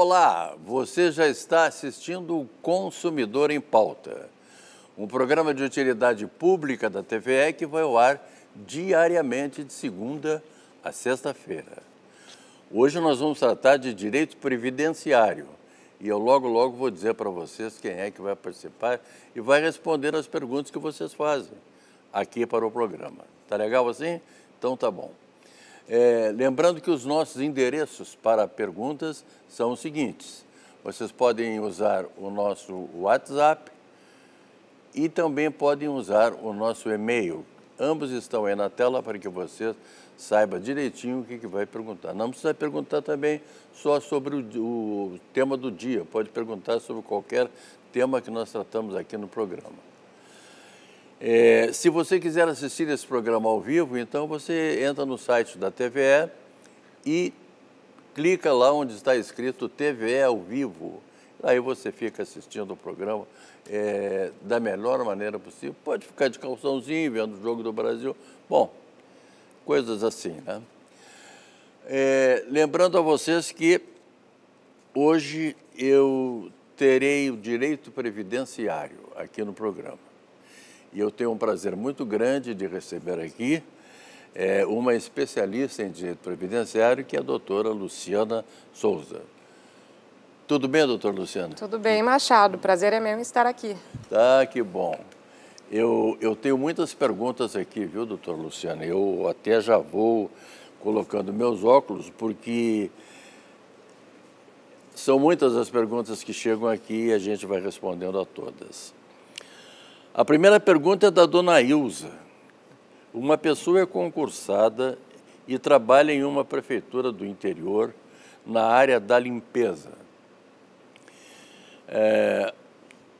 Olá, você já está assistindo o Consumidor em Pauta, um programa de utilidade pública da TVE que vai ao ar diariamente de segunda a sexta-feira. Hoje nós vamos tratar de direito previdenciário e eu logo, logo vou dizer para vocês quem é que vai participar e vai responder as perguntas que vocês fazem aqui para o programa. Tá legal assim? Então tá bom. É, lembrando que os nossos endereços para perguntas são os seguintes. Vocês podem usar o nosso WhatsApp e também podem usar o nosso e-mail. Ambos estão aí na tela para que você saiba direitinho o que, que vai perguntar. Não precisa perguntar também só sobre o, o tema do dia, pode perguntar sobre qualquer tema que nós tratamos aqui no programa. É, se você quiser assistir esse programa ao vivo, então você entra no site da TVE e clica lá onde está escrito TVE ao vivo. Aí você fica assistindo o programa é, da melhor maneira possível. Pode ficar de calçãozinho, vendo o Jogo do Brasil. Bom, coisas assim, né? É, lembrando a vocês que hoje eu terei o direito previdenciário aqui no programa. E eu tenho um prazer muito grande de receber aqui é, uma especialista em direito previdenciário, que é a doutora Luciana Souza. Tudo bem, doutora Luciana? Tudo bem, Machado. Prazer é meu estar aqui. Tá, que bom. Eu, eu tenho muitas perguntas aqui, viu, doutora Luciana? Eu até já vou colocando meus óculos, porque são muitas as perguntas que chegam aqui e a gente vai respondendo a todas. A primeira pergunta é da dona Ilza. Uma pessoa é concursada e trabalha em uma prefeitura do interior na área da limpeza. É,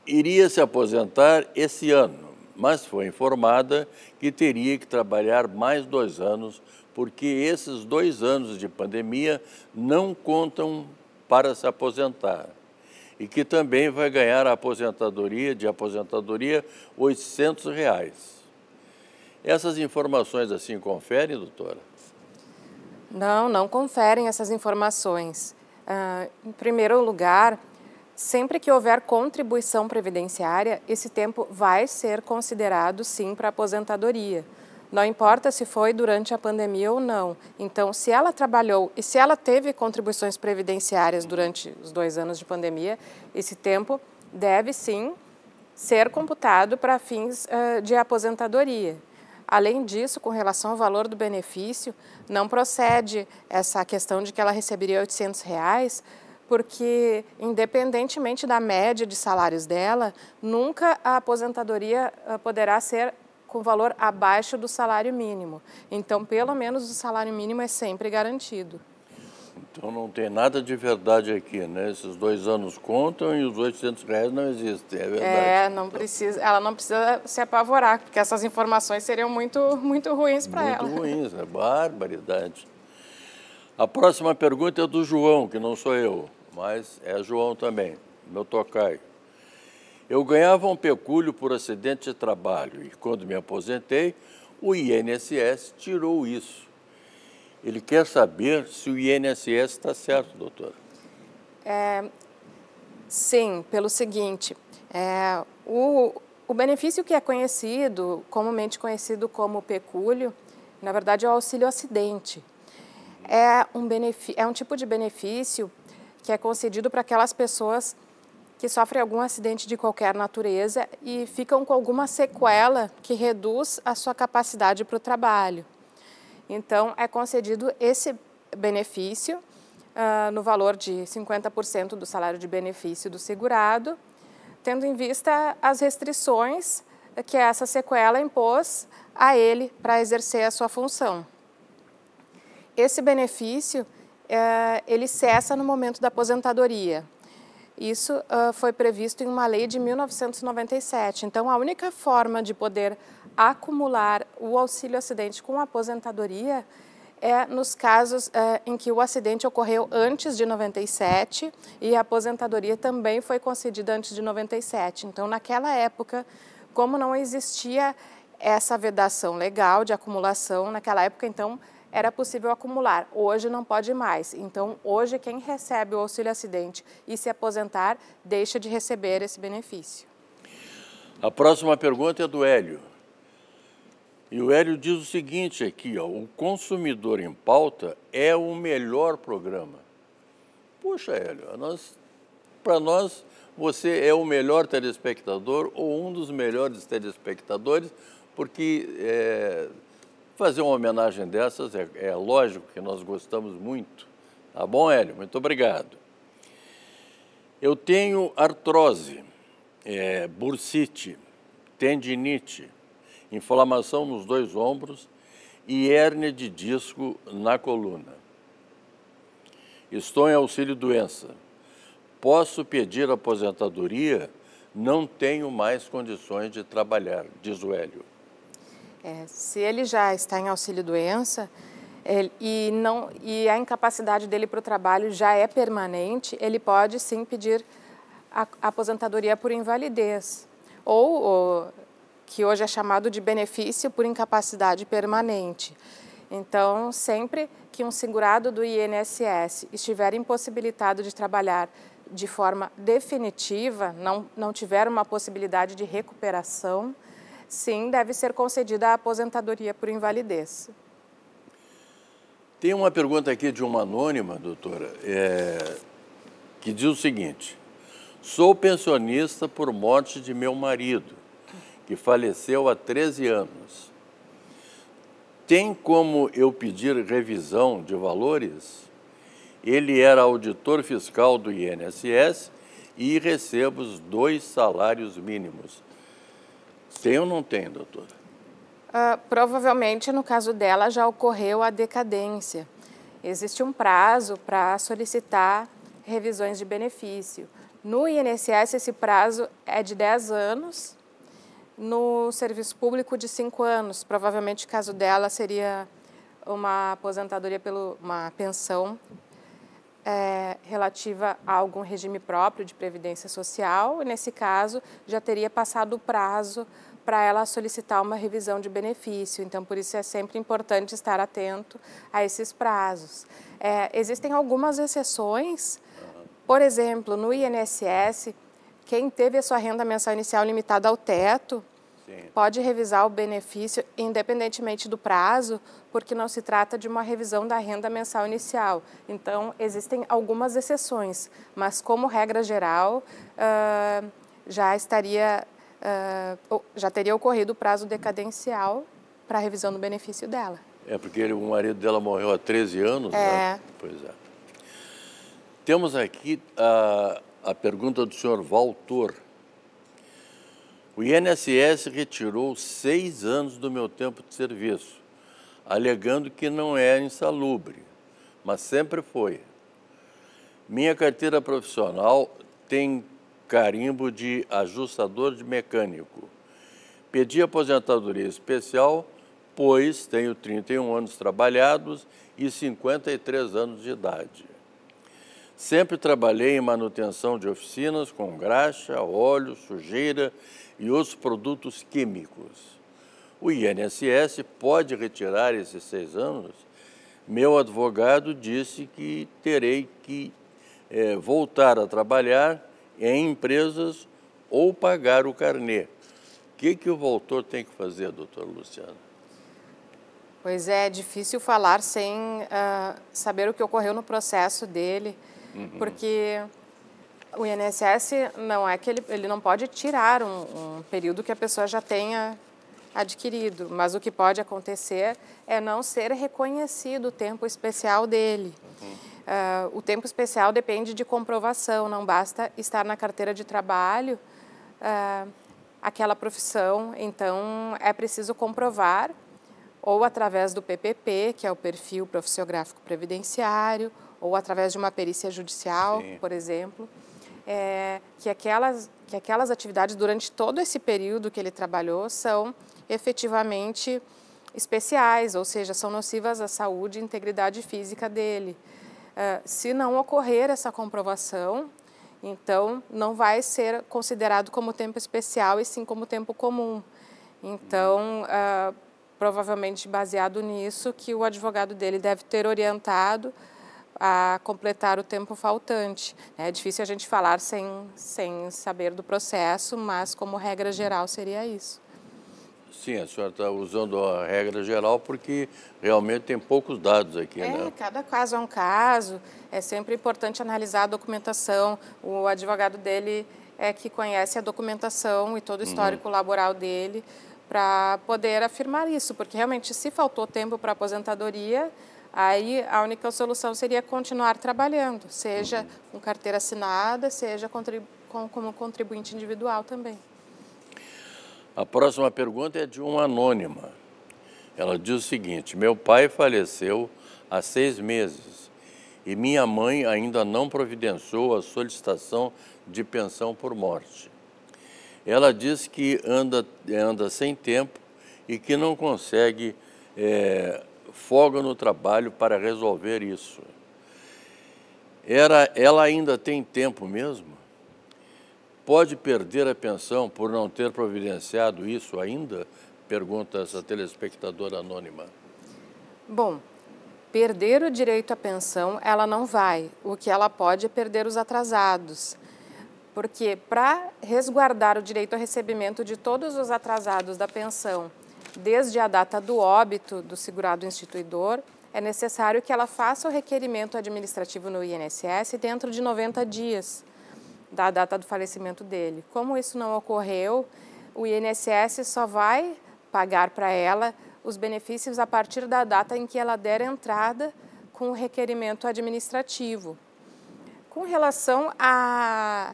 iria se aposentar esse ano, mas foi informada que teria que trabalhar mais dois anos, porque esses dois anos de pandemia não contam para se aposentar e que também vai ganhar a aposentadoria, de aposentadoria, R$ 800. Reais. Essas informações assim conferem, doutora? Não, não conferem essas informações. Uh, em primeiro lugar, sempre que houver contribuição previdenciária, esse tempo vai ser considerado sim para aposentadoria. Não importa se foi durante a pandemia ou não. Então, se ela trabalhou e se ela teve contribuições previdenciárias durante os dois anos de pandemia, esse tempo deve sim ser computado para fins uh, de aposentadoria. Além disso, com relação ao valor do benefício, não procede essa questão de que ela receberia 800 reais, porque independentemente da média de salários dela, nunca a aposentadoria eh, poderá ser com valor abaixo do salário mínimo. Então, pelo menos o salário mínimo é sempre garantido. Então não tem nada de verdade aqui, né? Esses dois anos contam e os 800 reais não existem, é verdade. É, não precisa, ela não precisa se apavorar, porque essas informações seriam muito, muito ruins para ela. Muito ruins, é barbaridade. A próxima pergunta é do João, que não sou eu, mas é João também, meu tocaio. Eu ganhava um pecúlio por acidente de trabalho e quando me aposentei, o INSS tirou isso. Ele quer saber se o INSS está certo, doutora. É, sim, pelo seguinte, é, o, o benefício que é conhecido, comumente conhecido como pecúlio, na verdade é o auxílio acidente. É um, é um tipo de benefício que é concedido para aquelas pessoas que sofrem algum acidente de qualquer natureza e ficam com alguma sequela que reduz a sua capacidade para o trabalho. Então, é concedido esse benefício uh, no valor de 50% do salário de benefício do segurado, tendo em vista as restrições que essa sequela impôs a ele para exercer a sua função. Esse benefício, uh, ele cessa no momento da aposentadoria. Isso uh, foi previsto em uma lei de 1997. Então, a única forma de poder acumular o auxílio acidente com aposentadoria é nos casos uh, em que o acidente ocorreu antes de 97 e a aposentadoria também foi concedida antes de 97. Então, naquela época, como não existia essa vedação legal de acumulação, naquela época, então, era possível acumular, hoje não pode mais. Então, hoje, quem recebe o auxílio acidente e se aposentar, deixa de receber esse benefício. A próxima pergunta é do Hélio. E o Hélio diz o seguinte aqui, ó, o Consumidor em Pauta é o melhor programa. Puxa, Hélio, para nós você é o melhor telespectador ou um dos melhores telespectadores, porque é, Fazer uma homenagem dessas é, é lógico que nós gostamos muito. Tá bom, Hélio? Muito obrigado. Eu tenho artrose, é, bursite, tendinite, inflamação nos dois ombros e hérnia de disco na coluna. Estou em auxílio doença. Posso pedir aposentadoria? Não tenho mais condições de trabalhar, diz o Hélio. É, se ele já está em auxílio-doença e, e a incapacidade dele para o trabalho já é permanente, ele pode sim pedir a, a aposentadoria por invalidez, ou, ou que hoje é chamado de benefício por incapacidade permanente. Então, sempre que um segurado do INSS estiver impossibilitado de trabalhar de forma definitiva, não, não tiver uma possibilidade de recuperação, sim, deve ser concedida a aposentadoria por invalidez. Tem uma pergunta aqui de uma anônima, doutora, é, que diz o seguinte: Sou pensionista por morte de meu marido, que faleceu há 13 anos. Tem como eu pedir revisão de valores? Ele era auditor fiscal do INSS e recebo os dois salários mínimos. Tem ou não tem, doutora? Uh, provavelmente, no caso dela, já ocorreu a decadência. Existe um prazo para solicitar revisões de benefício. No INSS, esse prazo é de 10 anos, no serviço público, de 5 anos. Provavelmente, o caso dela seria uma aposentadoria, pelo, uma pensão é, relativa a algum regime próprio de previdência social, e nesse caso já teria passado o prazo para ela solicitar uma revisão de benefício. Então, por isso é sempre importante estar atento a esses prazos. É, existem algumas exceções, por exemplo, no INSS, quem teve a sua renda mensal inicial limitada ao teto Sim. pode revisar o benefício independentemente do prazo, porque não se trata de uma revisão da renda mensal inicial. Então, existem algumas exceções, mas como regra geral, uh, já estaria, uh, já teria ocorrido o prazo decadencial para a revisão do benefício dela. É porque ele, o marido dela morreu há 13 anos, né? é. né? Pois é. Temos aqui a, ah, a pergunta do senhor Valtor. O INSS retirou seis anos do meu tempo de serviço, alegando que não era é insalubre, mas sempre foi. Minha carteira profissional tem carimbo de ajustador de mecânico. Pedi aposentadoria especial, pois tenho 31 anos trabalhados e 53 anos de idade. Sempre trabalhei em manutenção de oficinas com graxa, óleo, sujeira e outros produtos químicos. O INSS pode retirar esses seis anos? Meu advogado disse que terei que é, voltar a trabalhar em empresas ou pagar o carnê. O que, que o voltor tem que fazer, doutor Luciano? Pois é, é difícil falar sem uh, saber o que ocorreu no processo dele. Uhum. Porque o INSS não é que ele, ele não pode tirar um, um, período que a pessoa já tenha adquirido, mas o que pode acontecer é não ser reconhecido o tempo especial dele. Uhum. Uh, o tempo especial depende de comprovação, não basta estar na carteira de trabalho uh, aquela profissão, então é preciso comprovar ou através do PPP, que é o perfil profissiográfico previdenciário, ou através de uma perícia judicial, Sim. por exemplo, é, que, aquelas, que aquelas atividades durante todo esse período que ele trabalhou são efetivamente especiais, ou seja, são nocivas à saúde e integridade física dele. É, se não ocorrer essa comprovação, então não vai ser considerado como tempo especial e sim como tempo comum. Então, é, provavelmente baseado nisso, que o advogado dele deve ter orientado a completar o tempo faltante. Né? É difícil a gente falar sem, sem saber do processo, mas como regra geral seria isso. Sim, a senhora está usando a regra geral porque realmente tem poucos dados aqui, é, né? Cada caso é um caso, é sempre importante analisar a documentação, o advogado dele é que conhece a documentação e todo o uhum. histórico uhum. laboral dele para poder afirmar isso, porque realmente se faltou tempo para aposentadoria, Aí a única solução seria continuar trabalhando, seja com carteira assinada, seja contribu com, como contribuinte individual também. A próxima pergunta é de uma anônima. Ela diz o seguinte: Meu pai faleceu há seis meses e minha mãe ainda não providenciou a solicitação de pensão por morte. Ela diz que anda, anda sem tempo e que não consegue é, folga no trabalho para resolver isso. Era, ela ainda tem tempo mesmo? Pode perder a pensão por não ter providenciado isso ainda? Pergunta essa telespectadora anônima. Bom, perder o direito à pensão ela não vai. O que ela pode é perder os atrasados. Porque para resguardar o direito ao recebimento de todos os atrasados da pensão desde a data do óbito do segurado instituidor, é necessário que ela faça o requerimento administrativo no INSS dentro de 90 dias da data do falecimento dele. Como isso não ocorreu, o INSS só vai pagar para ela os benefícios a partir da data em que ela der entrada com o requerimento administrativo. Com relação a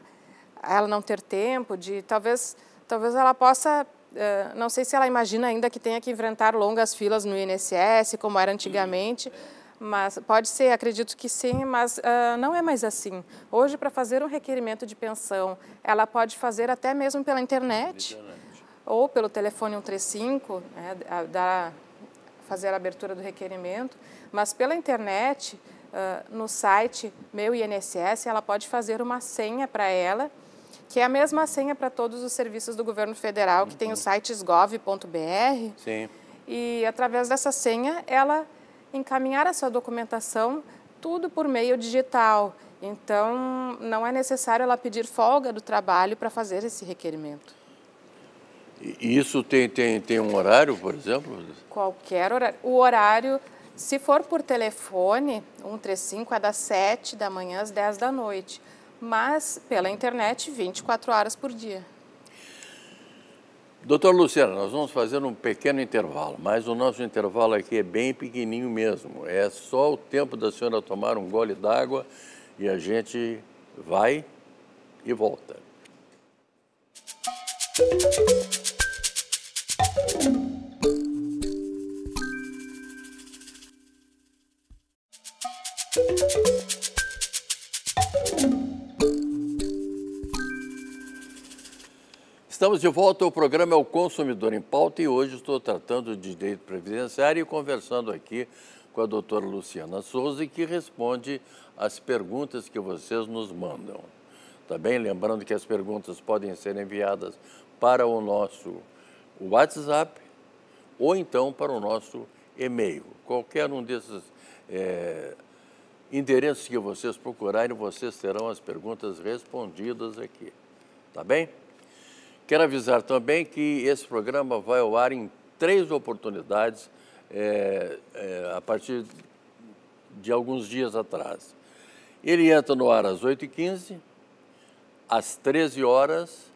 ela não ter tempo de talvez talvez ela possa eh, não sei se ela imagina ainda que tenha que enfrentar longas filas no INSS, como era antigamente, mas pode ser, acredito que sim, mas uh, não é mais assim. Hoje, para fazer um requerimento de pensão, ela pode fazer até mesmo pela internet, internet. ou pelo telefone 135, né, a, da, fazer a abertura do requerimento, mas pela internet, uh, no site Meu INSS, ela pode fazer uma senha para ela, que é a mesma senha para todos os serviços do governo federal, que uhum. tem os sites gov.br. Sim. E através dessa senha, ela encaminhar a sua documentação tudo por meio digital. Então, não é necessário ela pedir folga do trabalho para fazer esse requerimento. E isso tem, tem, tem um horário, por exemplo? Qualquer horário. O horário, se for por telefone, 135 é das 7 da manhã às 10 da noite mas pela internet 24 horas por dia. Doutor Luciano, nós vamos fazer um pequeno intervalo, mas o nosso intervalo aqui é bem pequenininho mesmo. É só o tempo da senhora tomar um gole d'água e a gente vai e volta. Música Estamos de volta ao programa É o Consumidor em Pauta e hoje estou tratando de direito previdenciário e conversando aqui com a doutora Luciana Souza, que responde às perguntas que vocês nos mandam. Também lembrando que as perguntas podem ser enviadas para o nosso WhatsApp ou então para o nosso e-mail. Qualquer um desses é, endereços que vocês procurarem, vocês terão as perguntas respondidas aqui. Tá bem? Quero avisar também que esse programa vai ao ar em três oportunidades é, é, a partir de alguns dias atrás. Ele entra no ar às 8h15, às 13 horas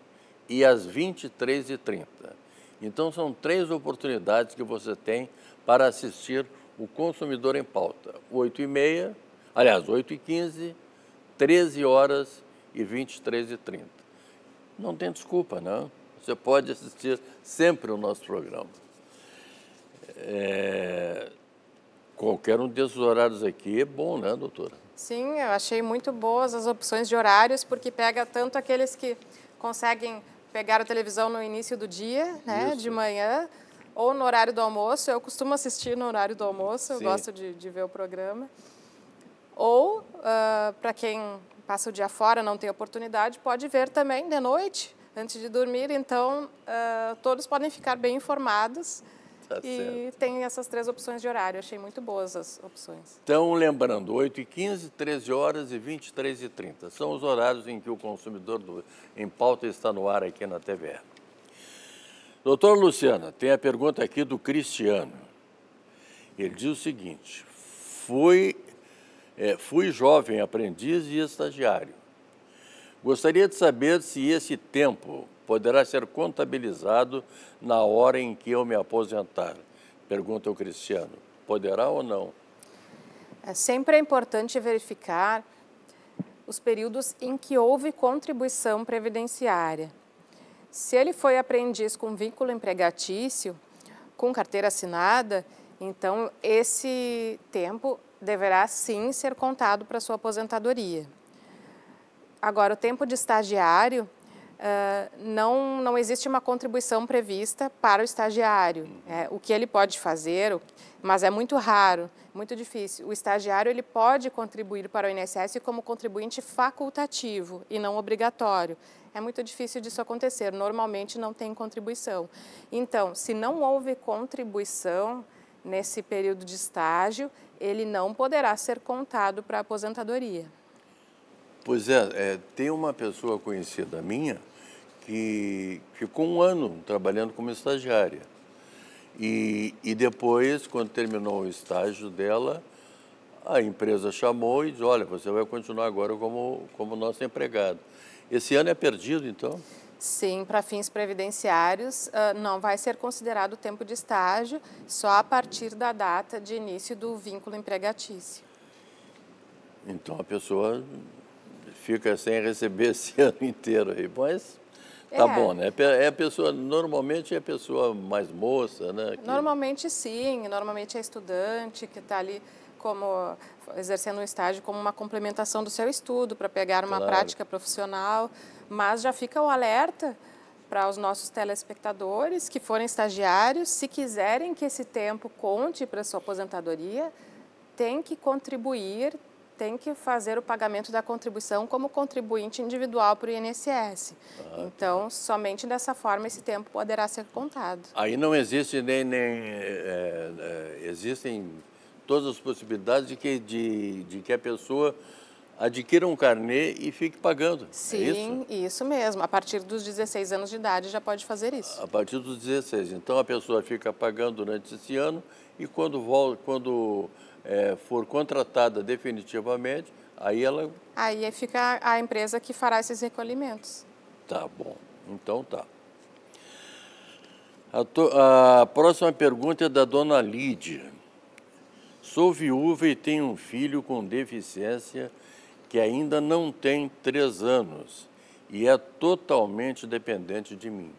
e às 23h30. Então são três oportunidades que você tem para assistir o Consumidor em Pauta. 8h30, aliás, 8h15, 13 horas e 23h30 não tem desculpa, não. Você pode assistir sempre o nosso programa. É... Qualquer um desses horários aqui é bom, né, doutora? Sim, eu achei muito boas as opções de horários, porque pega tanto aqueles que conseguem pegar a televisão no início do dia, né, Isso. de manhã, ou no horário do almoço. Eu costumo assistir no horário do almoço, Sim. eu gosto de, de, ver o programa. Ou, uh, ah, para quem passa o dia fora, não tem oportunidade, pode ver também de noite, antes de dormir. Então, uh, todos podem ficar bem informados. Tá e tem essas três opções de horário. Achei muito boas as opções. Então, lembrando, 8 e 15 13 horas e 23 e 30 São os horários em que o consumidor do, em pauta está no ar aqui na TV Doutor Luciana, tem a pergunta aqui do Cristiano. Ele diz o seguinte, fui é, fui jovem aprendiz e estagiário. Gostaria de saber se esse tempo poderá ser contabilizado na hora em que eu me aposentar. Pergunta o Cristiano. Poderá ou não? É, sempre é importante verificar os períodos em que houve contribuição previdenciária. Se ele foi aprendiz com vínculo empregatício, com carteira assinada, então esse tempo deverá sim ser contado para sua aposentadoria. Agora, o tempo de estagiário, ah, não, não existe uma contribuição prevista para o estagiário. É, o que ele pode fazer, mas é muito raro, muito difícil. O estagiário ele pode contribuir para o INSS como contribuinte facultativo e não obrigatório. É muito difícil disso acontecer, normalmente não tem contribuição. Então, se não houve contribuição, nesse período de estágio, ele não poderá ser contado para a aposentadoria. Pois é, é, tem uma pessoa conhecida minha que ficou um ano trabalhando como estagiária. E, e depois, quando terminou o estágio dela, a empresa chamou e disse, olha, você vai continuar agora como, como nosso empregado. Esse ano é perdido, então? Sim, para fins previdenciários uh, não vai ser considerado tempo de estágio só a partir da data de início do vínculo empregatício. Então a pessoa fica sem receber esse ano inteiro aí, mas Tá é. bom, né? É a pessoa, normalmente é a pessoa mais moça, né? Que... Normalmente sim, normalmente é estudante que está ali como exercendo um estágio como uma complementação do seu estudo para pegar uma claro. prática profissional, mas já fica o alerta para os nossos telespectadores que forem estagiários, se quiserem que esse tempo conte para sua aposentadoria, tem que contribuir, tem que fazer o pagamento da contribuição como contribuinte individual para o INSS. Ah, tá. então, tá. somente dessa forma esse tempo poderá ser contado. Aí não existe nem, nem é, é, existem todas as possibilidades de que, de, de que a pessoa adquira um carnê e fique pagando. É Sim, é isso? isso? mesmo. A partir dos 16 anos de idade já pode fazer isso. A partir dos 16. Então a pessoa fica pagando durante esse ano e quando, volta, quando é, for contratada definitivamente, aí ela. Aí fica a empresa que fará esses recolhimentos. Tá bom. Então tá. A, to... a próxima pergunta é da dona Lídia. Sou viúva e tenho um filho com deficiência que ainda não tem três anos e é totalmente dependente de mim.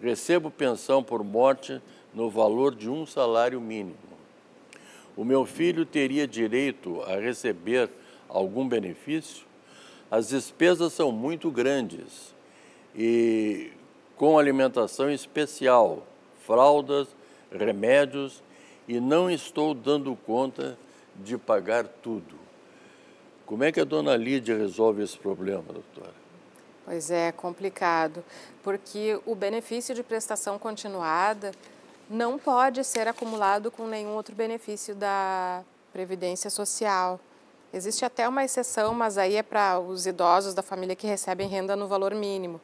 Recebo pensão por morte no valor de um salário mínimo. O meu filho teria direito a receber algum benefício? As despesas são muito grandes e com alimentação especial, fraldas, remédios e não estou dando conta de pagar tudo. Como é que a dona Lídia resolve esse problema, doutora? Pois é, é, complicado, porque o benefício de prestação continuada não pode ser acumulado com nenhum outro benefício da Previdência Social. Existe até uma exceção, mas aí é para os idosos da família que recebem renda no valor mínimo.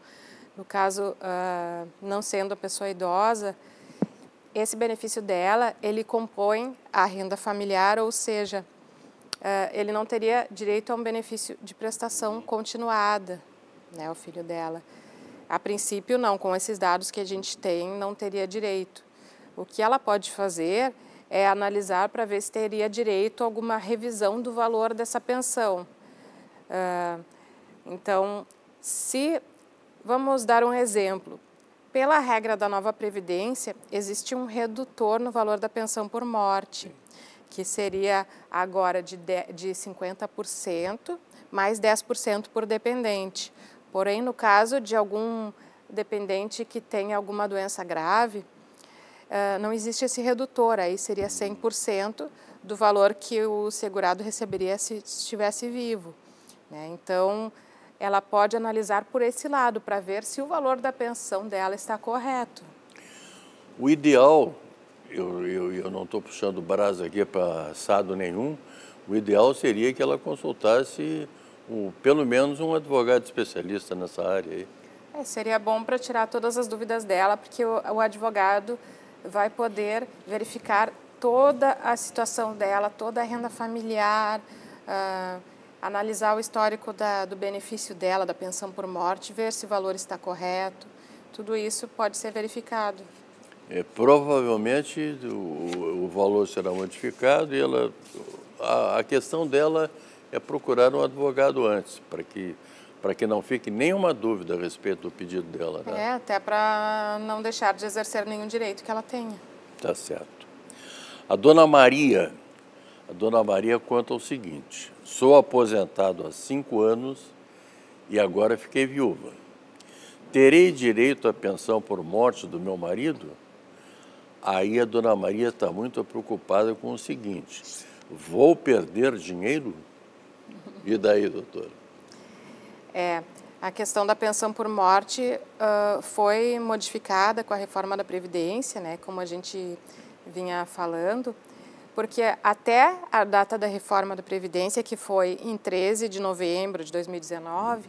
No caso, ah, não sendo a pessoa idosa, esse benefício dela, ele compõe a renda familiar, ou seja, eh, ele não teria direito a um benefício de prestação continuada, né, o filho dela. A princípio, não, com esses dados que a gente tem, não teria direito. O que ela pode fazer é analisar para ver se teria direito a alguma revisão do valor dessa pensão. Eh, então, se vamos dar um exemplo, pela regra da nova Previdência, existe um redutor no valor da pensão por morte, que seria agora de, de 50% mais 10% por dependente. Porém, no caso de algum dependente que tenha alguma doença grave, eh, não existe esse redutor, aí seria 100% do valor que o segurado receberia se estivesse vivo. Né? Então, ela pode analisar por esse lado para ver se o valor da pensão dela está correto. O ideal, eu, eu, eu não estou puxando brasa aqui para assado nenhum, o ideal seria que ela consultasse o, pelo menos um advogado especialista nessa área. Aí. É, seria bom para tirar todas as dúvidas dela, porque o, o advogado vai poder verificar toda a situação dela, toda a renda familiar. Uh, analisar o histórico da, do benefício dela, da pensão por morte, ver se o valor está correto. Tudo isso pode ser verificado. É, provavelmente o, o valor será modificado e ela, a, a questão dela é procurar um advogado antes, para que para que não fique nenhuma dúvida a respeito do pedido dela. Né? É, até para não deixar de exercer nenhum direito que ela tenha. Tá certo. A dona Maria Dona Maria conta o seguinte: sou aposentado há cinco anos e agora fiquei viúva. Terei direito à pensão por morte do meu marido? Aí a Dona Maria está muito preocupada com o seguinte: vou perder dinheiro? E daí, doutora? É, a questão da pensão por morte uh, foi modificada com a reforma da Previdência, né, como a gente vinha falando porque até a data da reforma da Previdência, que foi em 13 de novembro de 2019,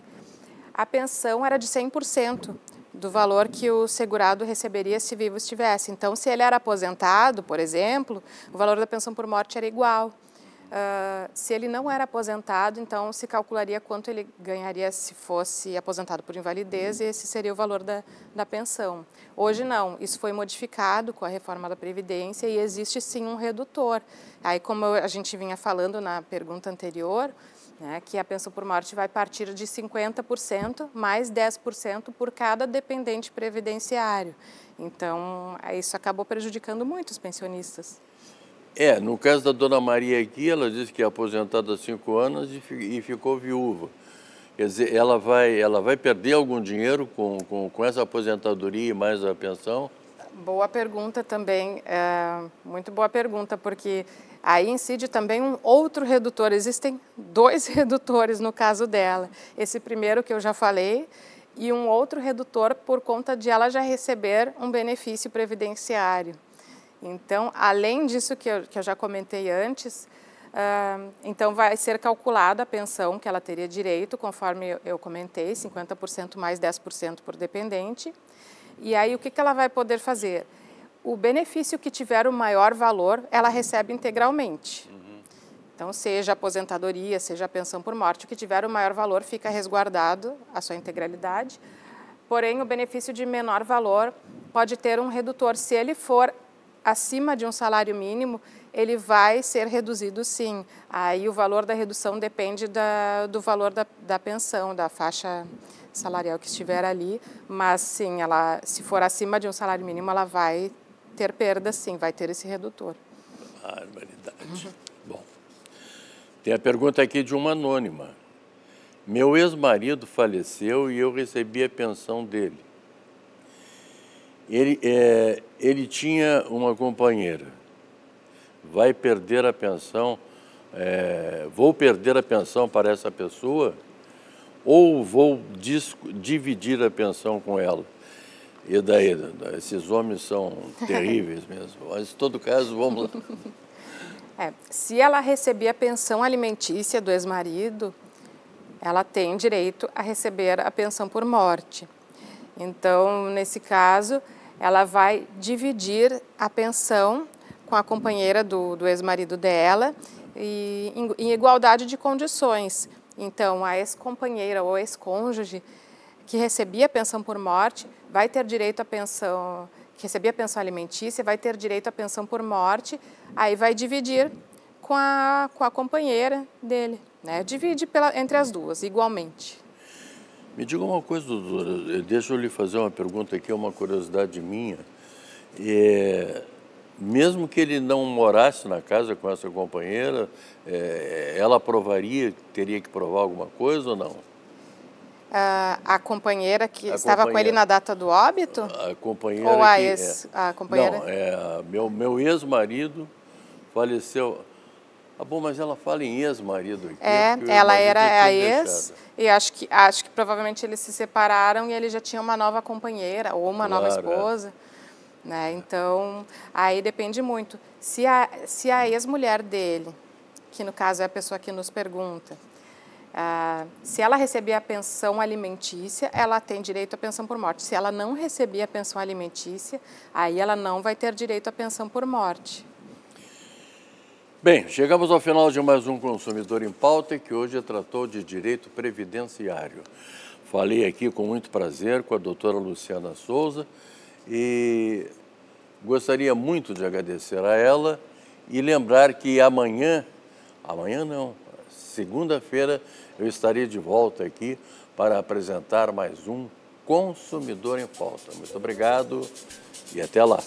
a pensão era de 100% do valor que o segurado receberia se vivo estivesse. Então, se ele era aposentado, por exemplo, o valor da pensão por morte era igual. Uh, se ele não era aposentado, então se calcularia quanto ele ganharia se fosse aposentado por invalidez e esse seria o valor da, da pensão. Hoje não, isso foi modificado com a reforma da Previdência e existe sim um redutor. Aí, como a gente vinha falando na pergunta anterior, né, que a pensão por morte vai partir de 50% mais 10% por cada dependente previdenciário. Então, isso acabou prejudicando muito os pensionistas. É, no caso da dona Maria aqui, ela disse que é aposentada há cinco anos e, e ficou viúva. Quer dizer, ela vai, ela vai perder algum dinheiro com, com, com essa aposentadoria e mais a pensão? Boa pergunta também, é, muito boa pergunta, porque aí incide também um outro redutor. Existem dois redutores no caso dela. Esse primeiro que eu já falei e um outro redutor por conta de ela já receber um benefício previdenciário. Então, além disso que eu, que eu já comentei antes, uh, então vai ser calculada a pensão que ela teria direito, conforme eu, comentei, 50% mais 10% por dependente. E aí, o que, que ela vai poder fazer? O benefício que tiver o maior valor, ela recebe integralmente. Uhum. Então, seja aposentadoria, seja pensão por morte, o que tiver o maior valor fica resguardado a sua integralidade. Porém, o benefício de menor valor pode ter um redutor se ele for acima de um salário mínimo, ele vai ser reduzido sim. Aí o valor da redução depende da, do valor da, da pensão, da faixa salarial que estiver ali, mas sim, ela, se for acima de um salário mínimo, ela vai ter perda sim, vai ter esse redutor. Barbaridade. Uhum. Bom, tem a pergunta aqui de uma anônima. Meu ex-marido faleceu e eu recebi a pensão dele. Ele, é, ele tinha uma companheira. Vai perder a pensão, é, vou perder a pensão para essa pessoa ou vou dividir a pensão com ela? E daí, esses homens são terríveis mesmo. Mas, em todo caso, vamos lá. É, se ela receber a pensão alimentícia do ex-marido, ela tem direito a receber a pensão por morte. Então, nesse caso, ela vai dividir a pensão com a companheira do, do ex-marido dela e, em, em, igualdade de condições. Então, a ex-companheira ou ex-cônjuge que recebia a pensão por morte vai ter direito à pensão, que recebia a pensão alimentícia, vai ter direito à pensão por morte, aí vai dividir com a, com a companheira dele. Né? Divide pela, entre as duas, igualmente. Me diga uma coisa, doutora, eh, deixa eu lhe fazer uma pergunta aqui, é uma curiosidade minha. É, mesmo que ele não morasse na casa com essa companheira, é, ela provaria, teria que provar alguma coisa ou não? a companheira que a estava companheira, com ele na data do óbito? A companheira. Ou a ex? é, a companheira? Não, é, meu, meu ex-marido faleceu. Ah, bom, mas ela fala em ex-marido aqui. É, ela era a ex, e acho que, acho que provavelmente eles se separaram e ele já tinha uma nova companheira ou uma claro, nova é. esposa. É. Né? Então, aí depende muito. Se a, se a ex-mulher dele, que no caso é a pessoa que nos pergunta, ah, se ela recebia a pensão alimentícia, ela tem direito à pensão por morte. Se ela não recebia a pensão alimentícia, aí ela não vai ter direito à pensão por morte. Bem, chegamos ao final de mais um Consumidor em Pauta, que hoje tratou de direito previdenciário. Falei aqui com muito prazer com a doutora Luciana Souza e gostaria muito de agradecer a ela e lembrar que amanhã, amanhã não, segunda-feira, eu estarei de volta aqui para apresentar mais um Consumidor em Pauta. Muito obrigado e até lá.